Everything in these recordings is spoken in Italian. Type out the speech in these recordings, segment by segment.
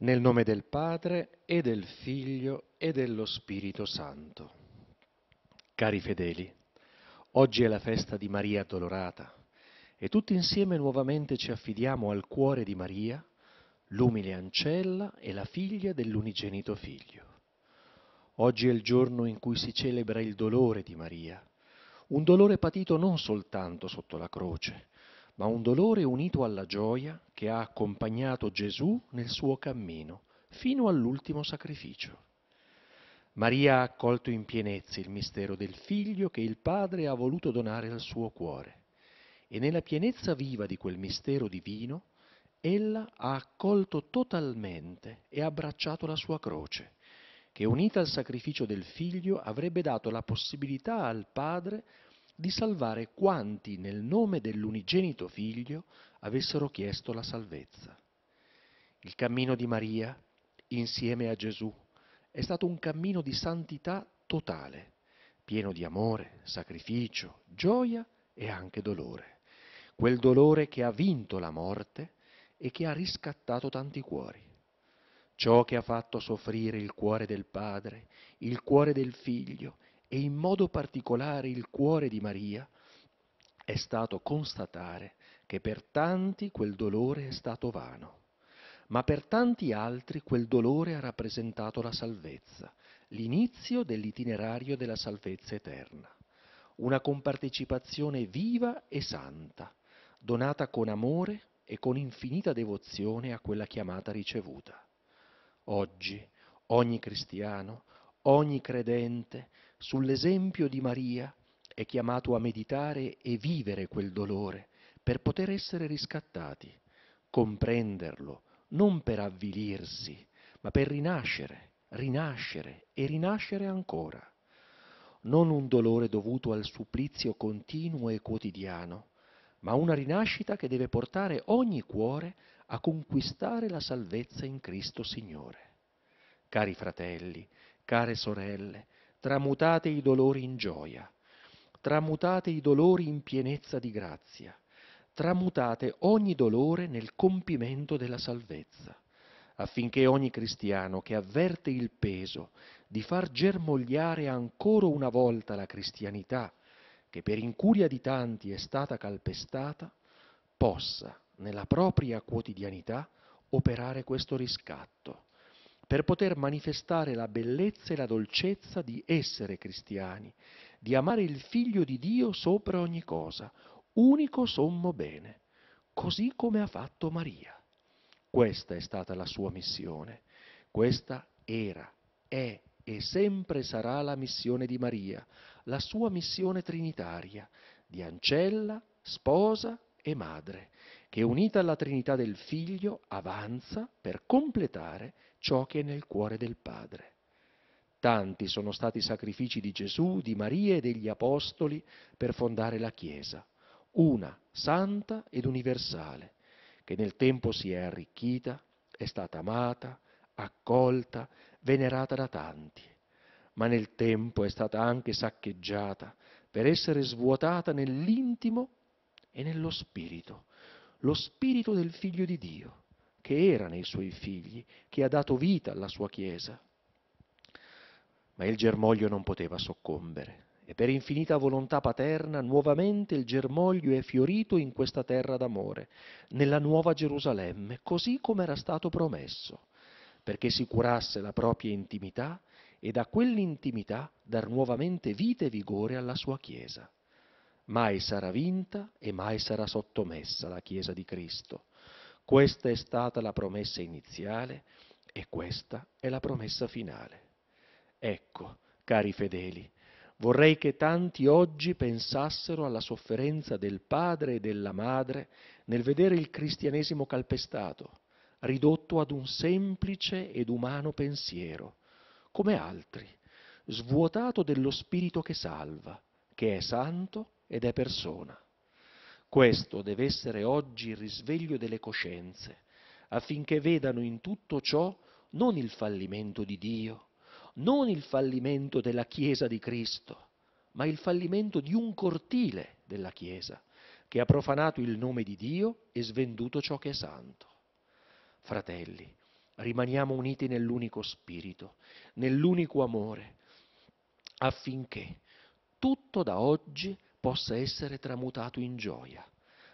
Nel nome del Padre e del Figlio e dello Spirito Santo. Cari fedeli, oggi è la festa di Maria Dolorata e tutti insieme nuovamente ci affidiamo al cuore di Maria, l'umile ancella e la figlia dell'unigenito figlio. Oggi è il giorno in cui si celebra il dolore di Maria, un dolore patito non soltanto sotto la croce, ma un dolore unito alla gioia che ha accompagnato Gesù nel suo cammino fino all'ultimo sacrificio. Maria ha accolto in pienezza il mistero del figlio che il Padre ha voluto donare al suo cuore e nella pienezza viva di quel mistero divino ella ha accolto totalmente e abbracciato la sua croce, che unita al sacrificio del figlio avrebbe dato la possibilità al Padre di salvare quanti nel nome dell'unigenito figlio avessero chiesto la salvezza. Il cammino di Maria, insieme a Gesù, è stato un cammino di santità totale, pieno di amore, sacrificio, gioia e anche dolore. Quel dolore che ha vinto la morte e che ha riscattato tanti cuori. Ciò che ha fatto soffrire il cuore del padre, il cuore del figlio, e in modo particolare il cuore di Maria, è stato constatare che per tanti quel dolore è stato vano, ma per tanti altri quel dolore ha rappresentato la salvezza, l'inizio dell'itinerario della salvezza eterna, una compartecipazione viva e santa, donata con amore e con infinita devozione a quella chiamata ricevuta. Oggi ogni cristiano, ogni credente, Sull'esempio di Maria è chiamato a meditare e vivere quel dolore per poter essere riscattati, comprenderlo, non per avvilirsi, ma per rinascere, rinascere e rinascere ancora. Non un dolore dovuto al supplizio continuo e quotidiano, ma una rinascita che deve portare ogni cuore a conquistare la salvezza in Cristo Signore. Cari fratelli, care sorelle, tramutate i dolori in gioia, tramutate i dolori in pienezza di grazia, tramutate ogni dolore nel compimento della salvezza, affinché ogni cristiano che avverte il peso di far germogliare ancora una volta la cristianità, che per incuria di tanti è stata calpestata, possa, nella propria quotidianità, operare questo riscatto per poter manifestare la bellezza e la dolcezza di essere cristiani, di amare il Figlio di Dio sopra ogni cosa, unico sommo bene, così come ha fatto Maria. Questa è stata la sua missione, questa era, è e sempre sarà la missione di Maria, la sua missione trinitaria, di ancella, sposa e Madre, che unita alla Trinità del Figlio avanza per completare ciò che è nel cuore del Padre. Tanti sono stati i sacrifici di Gesù, di Maria e degli Apostoli per fondare la Chiesa, una, santa ed universale, che nel tempo si è arricchita, è stata amata, accolta, venerata da tanti, ma nel tempo è stata anche saccheggiata per essere svuotata nell'intimo e nello Spirito, lo Spirito del Figlio di Dio, che era nei suoi figli, che ha dato vita alla sua Chiesa. Ma il germoglio non poteva soccombere, e per infinita volontà paterna nuovamente il germoglio è fiorito in questa terra d'amore, nella nuova Gerusalemme, così come era stato promesso, perché si curasse la propria intimità e da quell'intimità dar nuovamente vita e vigore alla sua Chiesa. Mai sarà vinta e mai sarà sottomessa la Chiesa di Cristo. Questa è stata la promessa iniziale e questa è la promessa finale. Ecco, cari fedeli, vorrei che tanti oggi pensassero alla sofferenza del padre e della madre nel vedere il cristianesimo calpestato, ridotto ad un semplice ed umano pensiero, come altri, svuotato dello spirito che salva, che è santo ed è persona. Questo deve essere oggi il risveglio delle coscienze, affinché vedano in tutto ciò non il fallimento di Dio, non il fallimento della Chiesa di Cristo, ma il fallimento di un cortile della Chiesa, che ha profanato il nome di Dio e svenduto ciò che è santo. Fratelli, rimaniamo uniti nell'unico spirito, nell'unico amore, affinché tutto da oggi possa essere tramutato in gioia.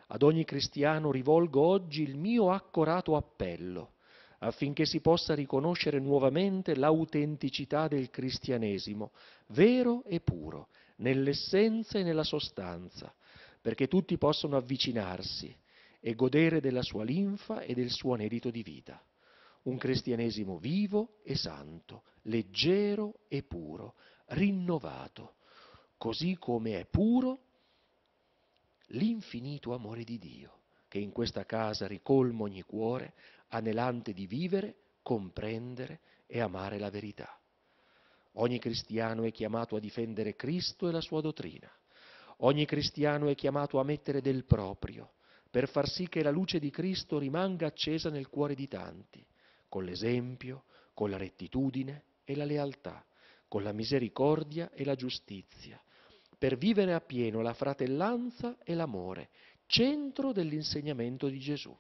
Ad ogni cristiano rivolgo oggi il mio accorato appello affinché si possa riconoscere nuovamente l'autenticità del cristianesimo, vero e puro, nell'essenza e nella sostanza, perché tutti possano avvicinarsi e godere della sua linfa e del suo anelito di vita. Un cristianesimo vivo e santo, leggero e puro, rinnovato, così come è puro l'infinito amore di Dio, che in questa casa ricolma ogni cuore, anelante di vivere, comprendere e amare la verità. Ogni cristiano è chiamato a difendere Cristo e la sua dottrina. Ogni cristiano è chiamato a mettere del proprio, per far sì che la luce di Cristo rimanga accesa nel cuore di tanti, con l'esempio, con la rettitudine e la lealtà, con la misericordia e la giustizia, per vivere a pieno la fratellanza e l'amore, centro dell'insegnamento di Gesù.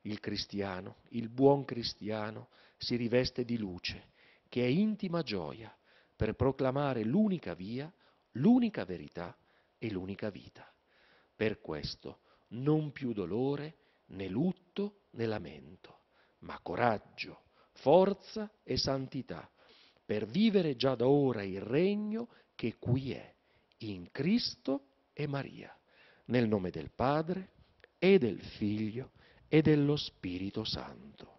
Il cristiano, il buon cristiano, si riveste di luce, che è intima gioia, per proclamare l'unica via, l'unica verità e l'unica vita. Per questo non più dolore, né lutto, né lamento, ma coraggio, forza e santità per vivere già da ora il regno che qui è, in Cristo e Maria, nel nome del Padre e del Figlio e dello Spirito Santo.